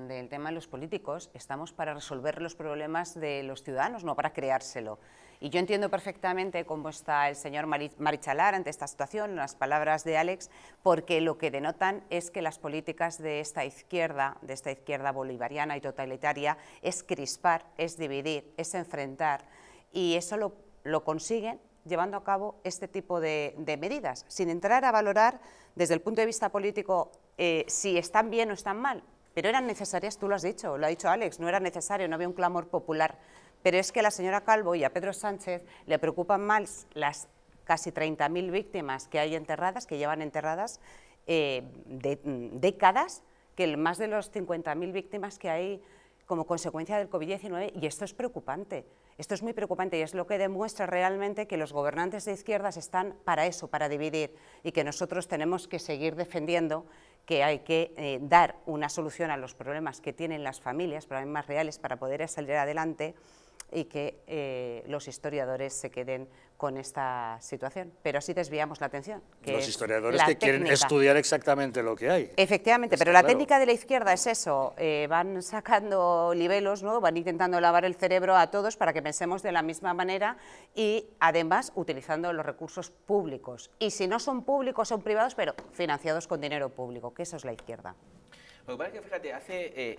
del tema de los políticos, estamos para resolver los problemas de los ciudadanos, no para creárselo. Y yo entiendo perfectamente cómo está el señor Marichalar ante esta situación, las palabras de Alex, porque lo que denotan es que las políticas de esta izquierda, de esta izquierda bolivariana y totalitaria, es crispar, es dividir, es enfrentar. Y eso lo, consiguen llevando a cabo este tipo de, medidas, sin entrar a valorar desde el punto de vista político eh, si están bien o están mal pero eran necesarias, tú lo has dicho, lo ha dicho Alex, no era necesario, no había un clamor popular. Pero es que a la señora Calvo y a Pedro Sánchez le preocupan más las casi 30.000 víctimas que hay enterradas, que llevan enterradas eh, mm, décadas, que más de los 50.000 víctimas que hay como consecuencia del COVID-19. Y esto es preocupante, esto es muy preocupante y es lo que demuestra realmente que los gobernantes de izquierdas están para eso, para dividir, y que nosotros tenemos que seguir defendiendo que hay que eh, dar una solución a los problemas que tienen las familias, problemas reales para poder salir adelante, y que eh, los historiadores se queden con esta situación. Pero así desviamos la atención. los historiadores que quieren estudiar exactamente lo que hay. Efectivamente, pero la técnica de la izquierda es eso. Eh, van sacando libelos, ¿no? van intentando lavar el cerebro a todos para que pensemos de la misma manera y además utilizando los recursos públicos. Y si no son públicos, son privados, pero financiados con dinero público, que eso es la izquierda. Lo que que, fíjate, hace, eh,